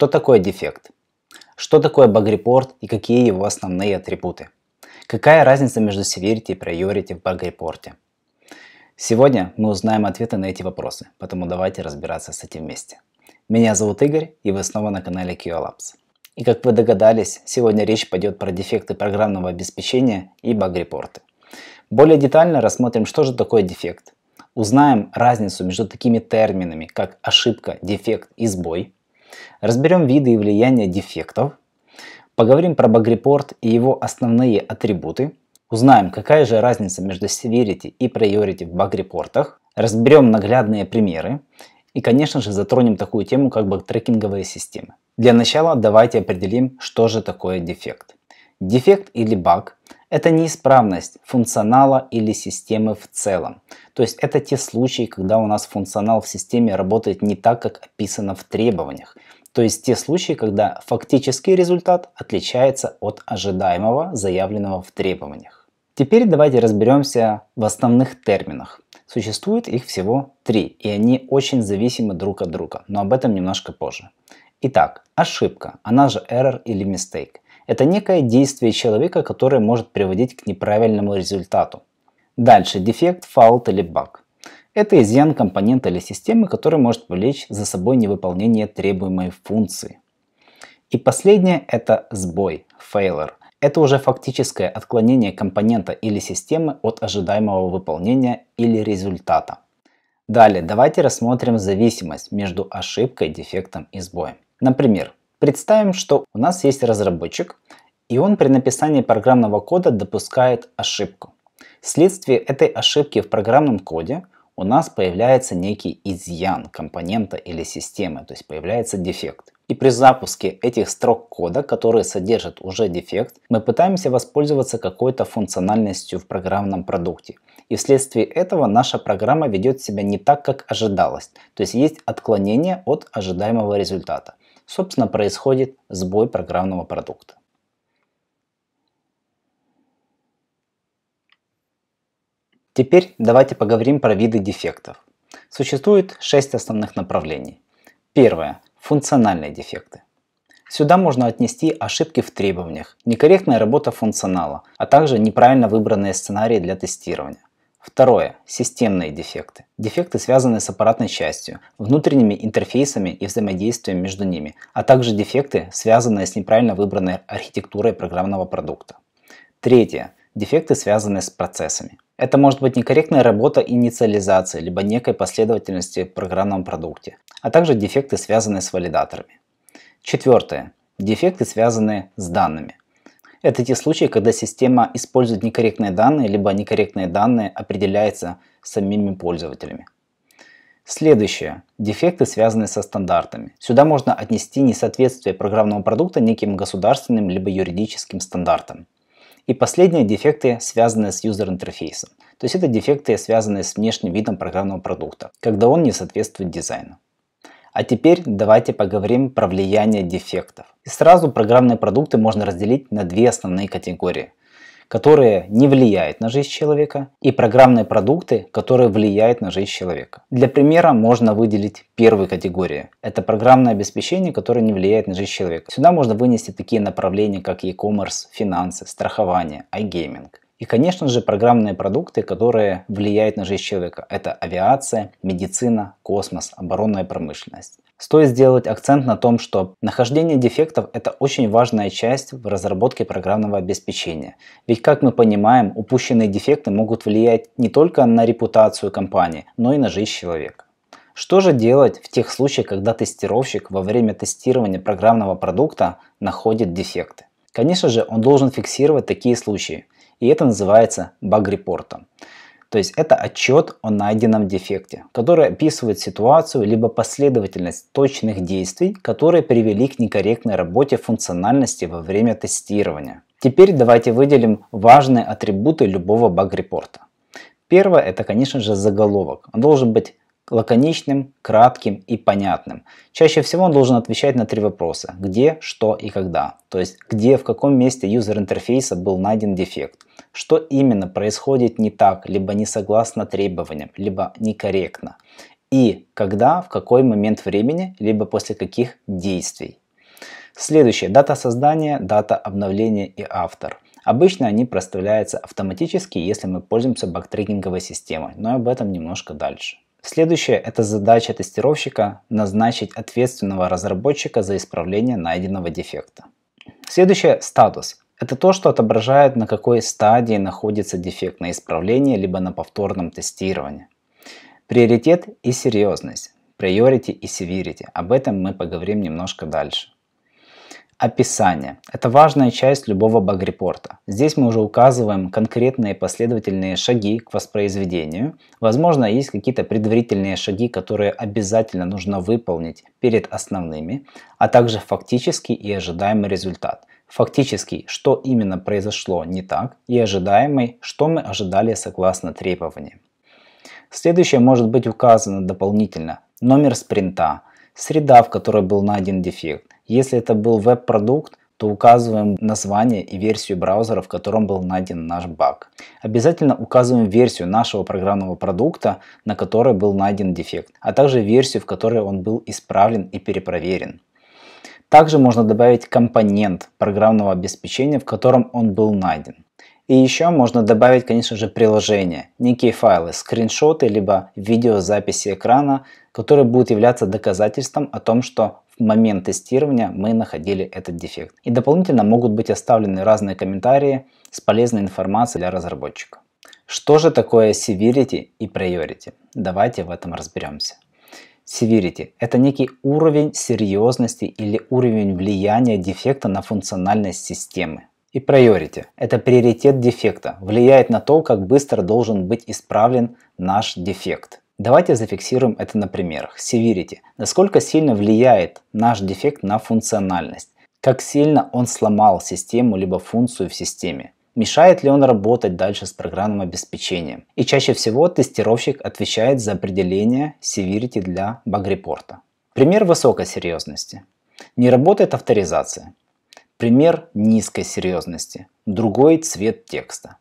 Что такое дефект? Что такое баг-репорт и какие его основные атрибуты? Какая разница между severity и priority в баг-репорте? Сегодня мы узнаем ответы на эти вопросы, поэтому давайте разбираться с этим вместе. Меня зовут Игорь, и вы снова на канале QA Labs. И как вы догадались, сегодня речь пойдет про дефекты программного обеспечения и баг-репорты. Более детально рассмотрим, что же такое дефект. Узнаем разницу между такими терминами, как ошибка, дефект и сбой – Разберем виды и влияние дефектов. Поговорим про баг-репорт и его основные атрибуты. Узнаем, какая же разница между severity и priority в баг-репортах. Разберем наглядные примеры. И, конечно же, затронем такую тему, как баг-трекинговые системы. Для начала давайте определим, что же такое дефект. Дефект или баг это неисправность функционала или системы в целом. То есть это те случаи, когда у нас функционал в системе работает не так, как описано в требованиях. То есть те случаи, когда фактический результат отличается от ожидаемого, заявленного в требованиях. Теперь давайте разберемся в основных терминах. Существует их всего три, и они очень зависимы друг от друга, но об этом немножко позже. Итак, ошибка, она же error или mistake. Это некое действие человека, которое может приводить к неправильному результату. Дальше дефект, фаут или баг. Это изъян компонента или системы, который может повлечь за собой невыполнение требуемой функции. И последнее – это сбой, failure. Это уже фактическое отклонение компонента или системы от ожидаемого выполнения или результата. Далее давайте рассмотрим зависимость между ошибкой, дефектом и сбоем. Например, Представим, что у нас есть разработчик, и он при написании программного кода допускает ошибку. Вследствие этой ошибки в программном коде у нас появляется некий изъян компонента или системы, то есть появляется дефект. И при запуске этих строк кода, которые содержат уже дефект, мы пытаемся воспользоваться какой-то функциональностью в программном продукте. И вследствие этого наша программа ведет себя не так, как ожидалось, то есть есть отклонение от ожидаемого результата собственно, происходит сбой программного продукта. Теперь давайте поговорим про виды дефектов. Существует шесть основных направлений. Первое. Функциональные дефекты. Сюда можно отнести ошибки в требованиях, некорректная работа функционала, а также неправильно выбранные сценарии для тестирования. Второе. Системные дефекты. Дефекты связаны с аппаратной частью, внутренними интерфейсами и взаимодействием между ними, а также дефекты, связанные с неправильно выбранной архитектурой программного продукта. Третье. Дефекты, связанные с процессами. Это может быть некорректная работа инициализации, либо некой последовательности в программном продукте, а также дефекты, связанные с валидаторами. Четвертое. Дефекты, связанные с данными. Это те случаи, когда система использует некорректные данные, либо некорректные данные определяются самими пользователями. Следующее. Дефекты, связанные со стандартами. Сюда можно отнести несоответствие программного продукта неким государственным либо юридическим стандартам. И последние дефекты, связанные с юзер-интерфейсом. То есть это дефекты, связанные с внешним видом программного продукта, когда он не соответствует дизайну. А теперь давайте поговорим про влияние дефектов. И сразу программные продукты можно разделить на две основные категории, которые не влияют на жизнь человека, и программные продукты, которые влияют на жизнь человека. Для примера можно выделить первую категорию. Это программное обеспечение, которое не влияет на жизнь человека. Сюда можно вынести такие направления, как e-commerce, финансы, страхование, iGaming. И, конечно же, программные продукты, которые влияют на жизнь человека. Это авиация, медицина, космос, оборонная промышленность. Стоит сделать акцент на том, что нахождение дефектов – это очень важная часть в разработке программного обеспечения. Ведь, как мы понимаем, упущенные дефекты могут влиять не только на репутацию компании, но и на жизнь человека. Что же делать в тех случаях, когда тестировщик во время тестирования программного продукта находит дефекты? Конечно же, он должен фиксировать такие случаи – и это называется баг-репортом. То есть это отчет о найденном дефекте, который описывает ситуацию либо последовательность точных действий, которые привели к некорректной работе функциональности во время тестирования. Теперь давайте выделим важные атрибуты любого баг-репорта. Первое это, конечно же, заголовок. Он должен быть лаконичным, кратким и понятным. Чаще всего он должен отвечать на три вопроса. Где, что и когда. То есть где, в каком месте юзер интерфейса был найден дефект что именно происходит не так, либо не согласно требованиям, либо некорректно. И когда, в какой момент времени, либо после каких действий. Следующее. Дата создания, дата обновления и автор. Обычно они проставляются автоматически, если мы пользуемся бактрекинговой системой, но об этом немножко дальше. Следующее – это задача тестировщика назначить ответственного разработчика за исправление найденного дефекта. Следующее – статус. Это то, что отображает, на какой стадии находится дефект на исправление либо на повторном тестировании. Приоритет и серьезность. Priority и severity. Об этом мы поговорим немножко дальше. Описание. Это важная часть любого баг-репорта. Здесь мы уже указываем конкретные последовательные шаги к воспроизведению. Возможно, есть какие-то предварительные шаги, которые обязательно нужно выполнить перед основными, а также фактический и ожидаемый результат фактически, что именно произошло не так, и ожидаемый, что мы ожидали согласно требованиям. Следующее может быть указано дополнительно. Номер спринта, среда, в которой был найден дефект. Если это был веб-продукт, то указываем название и версию браузера, в котором был найден наш баг. Обязательно указываем версию нашего программного продукта, на которой был найден дефект, а также версию, в которой он был исправлен и перепроверен. Также можно добавить компонент программного обеспечения, в котором он был найден. И еще можно добавить, конечно же, приложение, некие файлы, скриншоты, либо видеозаписи экрана, которые будут являться доказательством о том, что в момент тестирования мы находили этот дефект. И дополнительно могут быть оставлены разные комментарии с полезной информацией для разработчика. Что же такое severity и priority? Давайте в этом разберемся severity. Это некий уровень серьезности или уровень влияния дефекта на функциональность системы. И priority – это приоритет дефекта, влияет на то, как быстро должен быть исправлен наш дефект. Давайте зафиксируем это на примерах. Severity – насколько сильно влияет наш дефект на функциональность, как сильно он сломал систему либо функцию в системе мешает ли он работать дальше с программным обеспечением. И чаще всего тестировщик отвечает за определение severity для баг-репорта. Пример высокой серьезности. Не работает авторизация. Пример низкой серьезности. Другой цвет текста.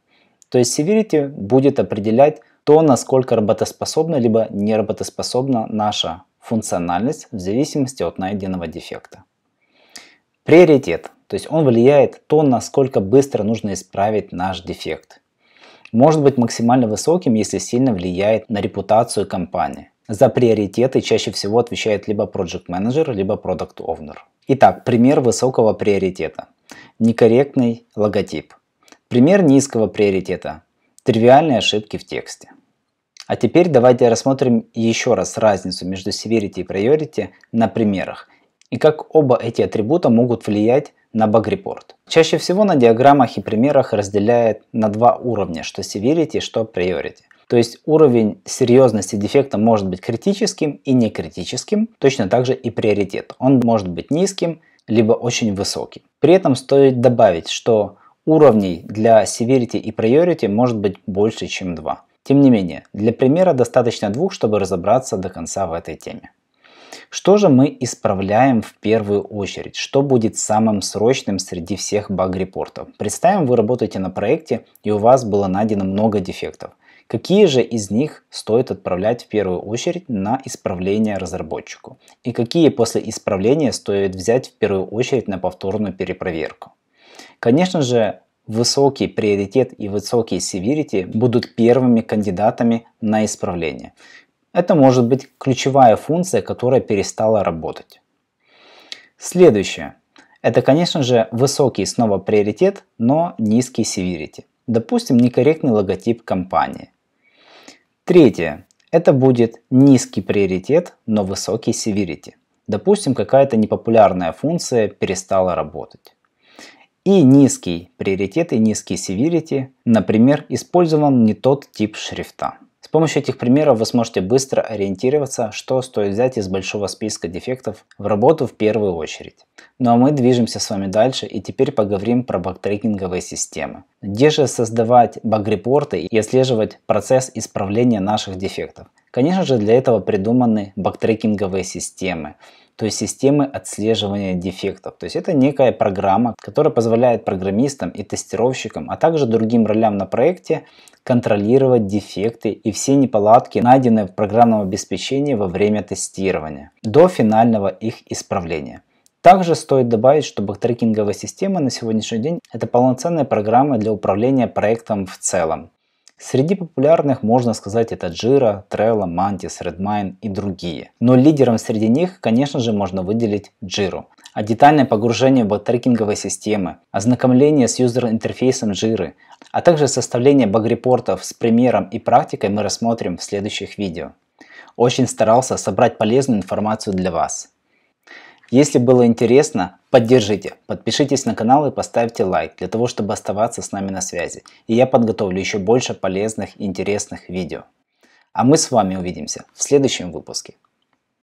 То есть severity будет определять то, насколько работоспособна либо неработоспособна наша функциональность в зависимости от найденного дефекта. Приоритет то есть он влияет то, насколько быстро нужно исправить наш дефект. Может быть максимально высоким, если сильно влияет на репутацию компании. За приоритеты чаще всего отвечает либо Project Manager, либо Product Owner. Итак, пример высокого приоритета. Некорректный логотип. Пример низкого приоритета. Тривиальные ошибки в тексте. А теперь давайте рассмотрим еще раз разницу между severity и priority на примерах и как оба эти атрибута могут влиять на баг-репорт. Чаще всего на диаграммах и примерах разделяет на два уровня, что severity, что priority. То есть уровень серьезности дефекта может быть критическим и некритическим, точно так же и приоритет. Он может быть низким, либо очень высоким. При этом стоит добавить, что уровней для severity и priority может быть больше, чем два. Тем не менее, для примера достаточно двух, чтобы разобраться до конца в этой теме. Что же мы исправляем в первую очередь? Что будет самым срочным среди всех баг-репортов? Представим, вы работаете на проекте и у вас было найдено много дефектов. Какие же из них стоит отправлять в первую очередь на исправление разработчику? И какие после исправления стоит взять в первую очередь на повторную перепроверку? Конечно же, высокий приоритет и высокий severity будут первыми кандидатами на исправление. Это может быть ключевая функция, которая перестала работать. Следующее. Это, конечно же, высокий снова приоритет, но низкий severity. Допустим, некорректный логотип компании. Третье. Это будет низкий приоритет, но высокий severity. Допустим, какая-то непопулярная функция перестала работать. И низкий приоритет и низкий severity, например, использован не тот тип шрифта. С помощью этих примеров вы сможете быстро ориентироваться, что стоит взять из большого списка дефектов в работу в первую очередь. Ну а мы движемся с вами дальше и теперь поговорим про бактрекинговые системы. Где же создавать баг-репорты и отслеживать процесс исправления наших дефектов? Конечно же для этого придуманы бактрекинговые системы то есть системы отслеживания дефектов. То есть это некая программа, которая позволяет программистам и тестировщикам, а также другим ролям на проекте контролировать дефекты и все неполадки, найденные в программном обеспечении во время тестирования, до финального их исправления. Также стоит добавить, что бэктрекинговая система на сегодняшний день это полноценная программа для управления проектом в целом. Среди популярных можно сказать это Jira, Trello, Mantis, Redmine и другие. Но лидером среди них, конечно же, можно выделить Jira. А детальное погружение в бэктрекинговые системы, ознакомление с юзер-интерфейсом Jira, а также составление баг-репортов с примером и практикой мы рассмотрим в следующих видео. Очень старался собрать полезную информацию для вас. Если было интересно, поддержите, подпишитесь на канал и поставьте лайк, для того, чтобы оставаться с нами на связи. И я подготовлю еще больше полезных и интересных видео. А мы с вами увидимся в следующем выпуске.